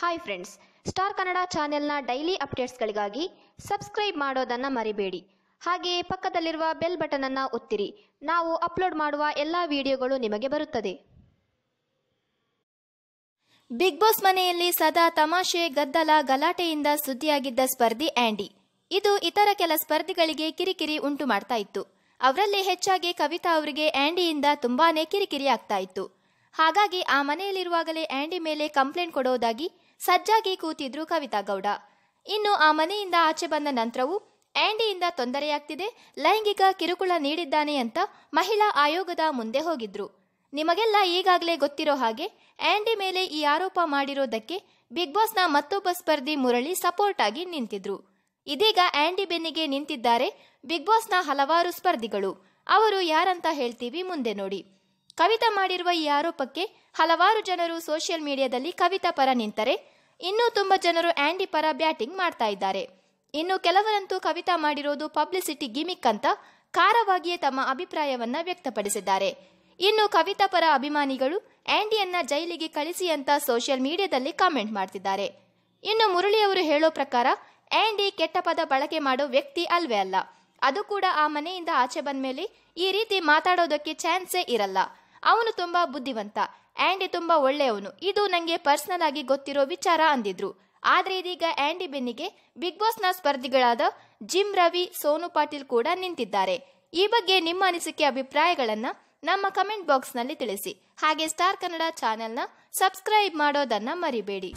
hi friends star Kannada ಚಾನೆಲ್ನ daily ಅಪ್ಡೇಟ್ಸ್ಗಳಿಗಾಗಿ subscribe ಮಾಡೋದನ್ನು ಮರಿಬೇಡಿ ಹಾಗೆಯೇ ಪಕ್ಕದಲ್ಲಿರುವ ಬೆಲ್ ಬಟನನ್ನು ಒತ್ತಿರಿ ನಾವು ಅಪ್ಲೋಡ್ ಮಾಡುವ ಎಲ್ಲ ವಿಡಿಯೋಗಳು ನಿಮಗೆ ಬರುತ್ತದೆ ಬಿಗ್ ಬಾಸ್ ಮನೆಯಲ್ಲಿ ಸದಾ ತಮಾಷೆ ಗದ್ದಲ ಗಲಾಟೆಯಿಂದ ಸುದ್ದಿಯಾಗಿದ್ದ ಸ್ಪರ್ಧಿ ಆ್ಯಂಡಿ ಇದು ಇತರ ಕೆಲ ಸ್ಪರ್ಧಿಗಳಿಗೆ ಕಿರಿಕಿರಿ ಉಂಟು ಮಾಡ್ತಾ ಇತ್ತು ಅವರಲ್ಲಿ ಹೆಚ್ಚಾಗಿ ಕವಿತಾ ಅವರಿಗೆ ಆ್ಯಂಡಿಯಿಂದ ತುಂಬಾನೇ ಕಿರಿಕಿರಿ ಆಗ್ತಾ ಇತ್ತು ಹಾಗಾಗಿ ಆ ಮನೆಯಲ್ಲಿರುವಾಗಲೇ ಆ್ಯಂಡಿ ಮೇಲೆ ಕಂಪ್ಲೇಂಟ್ ಕೊಡೋದಾಗಿ ಸಜ್ಜಾಗಿ ಕೂತಿದ್ರು ಕವಿತಾ ಗೌಡ ಇನ್ನು ಆ ಮನೆಯಿಂದ ಆಚೆ ಬಂದ ನಂತರವೂ ಆಂಡಿಯಿಂದ ತೊಂದರೆಯಾಗ್ತಿದೆ ಲೈಂಗಿಕ ಕಿರುಕುಳ ನೀಡಿದ್ದಾನೆ ಅಂತ ಮಹಿಳಾ ಆಯೋಗದ ಮುಂದೆ ಹೋಗಿದ್ರು ನಿಮಗೆಲ್ಲ ಈಗಾಗಲೇ ಗೊತ್ತಿರೋ ಹಾಗೆ ಆಂಡಿ ಮೇಲೆ ಈ ಆರೋಪ ಮಾಡಿರೋದಕ್ಕೆ ಬಿಗ್ ಬಾಸ್ನ ಮತ್ತೊಬ್ಬ ಸ್ಪರ್ಧಿ ಮುರಳಿ ಸಪೋರ್ಟ್ ಆಗಿ ನಿಂತಿದ್ರು ಇದೀಗ ಆಂಡಿ ಬೆನ್ನಿಗೆ ನಿಂತಿದ್ದಾರೆ ಬಿಗ್ ಬಾಸ್ನ ಹಲವಾರು ಸ್ಪರ್ಧಿಗಳು ಅವರು ಯಾರಂತ ಹೇಳ್ತೀವಿ ಮುಂದೆ ನೋಡಿ ಕವಿತಾ ಮಾಡಿರುವ ಈ ಆರೋಪಕ್ಕೆ ಹಲವಾರು ಜನರು ಸೋಷಿಯಲ್ ಮೀಡಿಯಾದಲ್ಲಿ ಕವಿತಾ ಪರ ನಿಂತರೆ ಇನ್ನೂ ತುಂಬಾ ಜನರು ಆಂಡಿ ಪರ ಬ್ಯಾಟಿಂಗ್ ಮಾಡ್ತಾ ಇದ್ದಾರೆ ಇನ್ನು ಕೆಲವರಂತೂ ಕವಿತಾ ಮಾಡಿರೋದು ಪಬ್ಲಿಸಿಟಿ ಗಿಮಿಕ್ ಅಂತ ಖಾರವಾಗಿಯೇ ತಮ್ಮ ಅಭಿಪ್ರಾಯವನ್ನ ವ್ಯಕ್ತಪಡಿಸಿದ್ದಾರೆ ಇನ್ನು ಕವಿತಾ ಪರ ಅಭಿಮಾನಿಗಳು ಆ್ಯಂಡಿಯನ್ನ ಜೈಲಿಗೆ ಕಳಿಸಿ ಅಂತ ಸೋಷಿಯಲ್ ಮೀಡಿಯಾದಲ್ಲಿ ಕಾಮೆಂಟ್ ಮಾಡ್ತಿದ್ದಾರೆ ಇನ್ನು ಮುರಳಿಯವರು ಹೇಳೋ ಪ್ರಕಾರ ಆಂಡಿ ಕೆಟ್ಟ ಪದ ಬಳಕೆ ಮಾಡೋ ವ್ಯಕ್ತಿ ಅಲ್ವೇ ಅಲ್ಲ ಅದು ಕೂಡ ಆ ಮನೆಯಿಂದ ಆಚೆ ಬಂದ ಮೇಲೆ ಈ ರೀತಿ ಮಾತಾಡೋದಕ್ಕೆ ಚಾನ್ಸೇ ಇರಲ್ಲ ಅವನು ತುಂಬಾ ಬುದ್ಧಿವಂತ ಆ್ಯಂಡಿ ತುಂಬ ಒಳ್ಳೆಯವನು ಇದು ನನಗೆ ಪರ್ಸ್ನಲ್ ಆಗಿ ಗೊತ್ತಿರೋ ವಿಚಾರ ಅಂದಿದ್ರು ಆದರೆ ಇದೀಗ ಆ್ಯಂಡಿ ಬೆನ್ನಿಗೆ ಬಿಗ್ ಬಾಸ್ನ ಸ್ಪರ್ಧಿಗಳಾದ ಜಿಮ್ ರವಿ ಸೋನು ಪಾಟೀಲ್ ಕೂಡ ನಿಂತಿದ್ದಾರೆ ಈ ಬಗ್ಗೆ ನಿಮ್ಮ ಅನಿಸಿಕೆ ಅಭಿಪ್ರಾಯಗಳನ್ನು ನಮ್ಮ ಕಮೆಂಟ್ ಬಾಕ್ಸ್ನಲ್ಲಿ ತಿಳಿಸಿ ಹಾಗೆ ಸ್ಟಾರ್ ಕನ್ನಡ ಚಾನೆಲ್ನ ಸಬ್ಸ್ಕ್ರೈಬ್ ಮಾಡೋದನ್ನು ಮರಿಬೇಡಿ